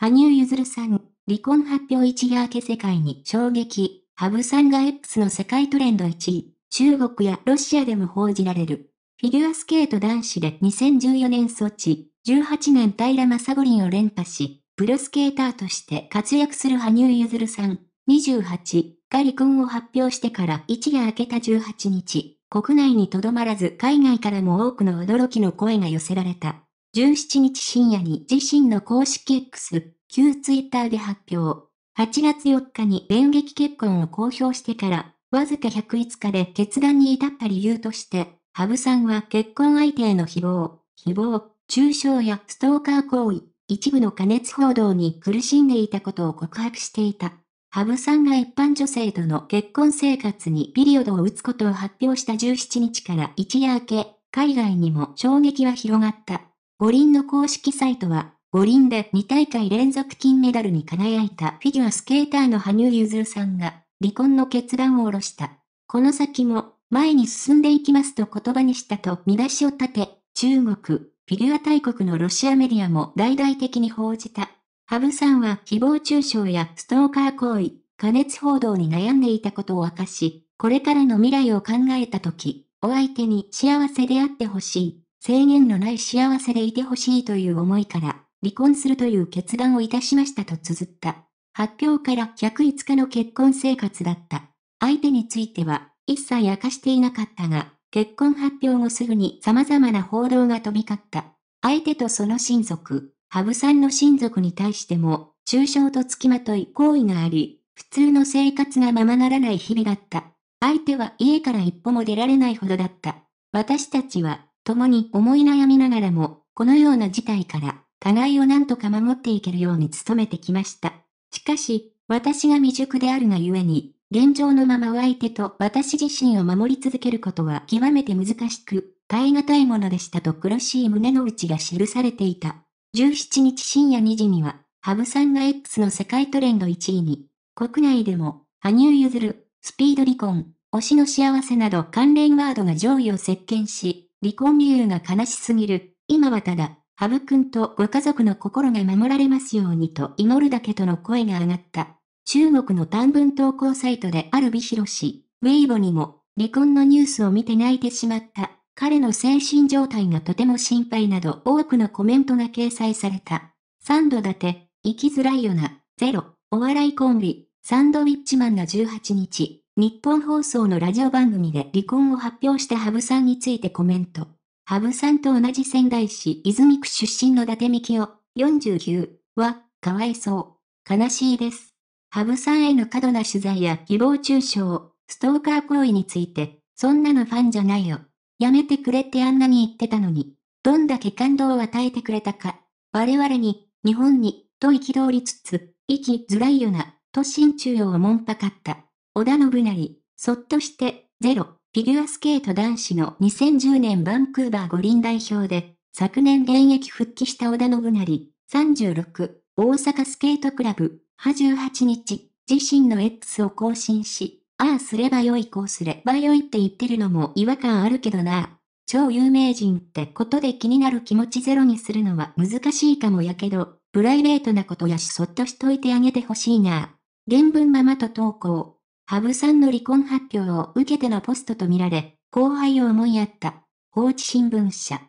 羽生結弦さん、離婚発表一夜明け世界に衝撃、ハブさんが X の世界トレンド1位、中国やロシアでも報じられる。フィギュアスケート男子で2014年ソチ、18年平正五輪を連覇し、プロスケーターとして活躍する羽生結弦さん、28が離婚を発表してから一夜明けた18日、国内にとどまらず海外からも多くの驚きの声が寄せられた。17日深夜に自身の公式 X、旧ツイッターで発表。8月4日に電撃結婚を公表してから、わずか105日で決断に至った理由として、ハブさんは結婚相手への誹謗、誹謗、中傷やストーカー行為、一部の過熱報道に苦しんでいたことを告白していた。ハブさんが一般女性との結婚生活にピリオドを打つことを発表した17日から一夜明け、海外にも衝撃は広がった。五輪の公式サイトは、五輪で2大会連続金メダルに輝いたフィギュアスケーターの羽生結弦さんが、離婚の決断を下ろした。この先も、前に進んでいきますと言葉にしたと見出しを立て、中国、フィギュア大国のロシアメディアも大々的に報じた。ハブさんは誹謗中傷やストーカー行為、過熱報道に悩んでいたことを明かし、これからの未来を考えたとき、お相手に幸せであってほしい。制限のない幸せでいてほしいという思いから、離婚するという決断をいたしましたと綴った。発表から105日の結婚生活だった。相手については、一切明かしていなかったが、結婚発表後すぐに様々な報道が飛び交った。相手とその親族、ハブさんの親族に対しても、抽象とつきまとい行為があり、普通の生活がままならない日々だった。相手は家から一歩も出られないほどだった。私たちは共に思い悩みながらも、このような事態から、互いを何とか守っていけるように努めてきました。しかし、私が未熟であるがゆえに、現状のままお相手と私自身を守り続けることは極めて難しく、耐え難いものでしたと苦しい胸の内が記されていた。17日深夜2時には、羽生さんが X の世界トレンド1位に、国内でも、羽生譲る、スピード離婚、推しの幸せなど関連ワードが上位を席巻し、離婚理由が悲しすぎる。今はただ、ハブ君とご家族の心が守られますようにと祈るだけとの声が上がった。中国の短文投稿サイトである美博氏、ウェイボにも、離婚のニュースを見て泣いてしまった。彼の精神状態がとても心配など多くのコメントが掲載された。サンドだて、生きづらいよな、ゼロ、お笑いコンビ、サンドウィッチマンが18日、日本放送のラジオ番組で離婚を発表した羽生さんについてコメント。羽生さんと同じ仙台市泉区出身の伊達美希夫、49は、かわいそう。悲しいです。羽生さんへの過度な取材や誹謗中傷、ストーカー行為について、そんなのファンじゃないよ。やめてくれってあんなに言ってたのに、どんだけ感動を与えてくれたか。我々に、日本に、と憤りつつ、生きづらいよな、と心中をもんぱかった。織田信成、そっとして、ゼロ、フィギュアスケート男子の2010年バンクーバー五輪代表で、昨年現役復帰した織田信成、36、大阪スケートクラブ、88日、自身の X を更新し、ああすればよいこうすればよいって言ってるのも違和感あるけどな。超有名人ってことで気になる気持ちゼロにするのは難しいかもやけど、プライベートなことやしそっとしといてあげてほしいな。原文ママと投稿。羽生さんの離婚発表を受けてのポストとみられ、後輩を思いやった。放置新聞社。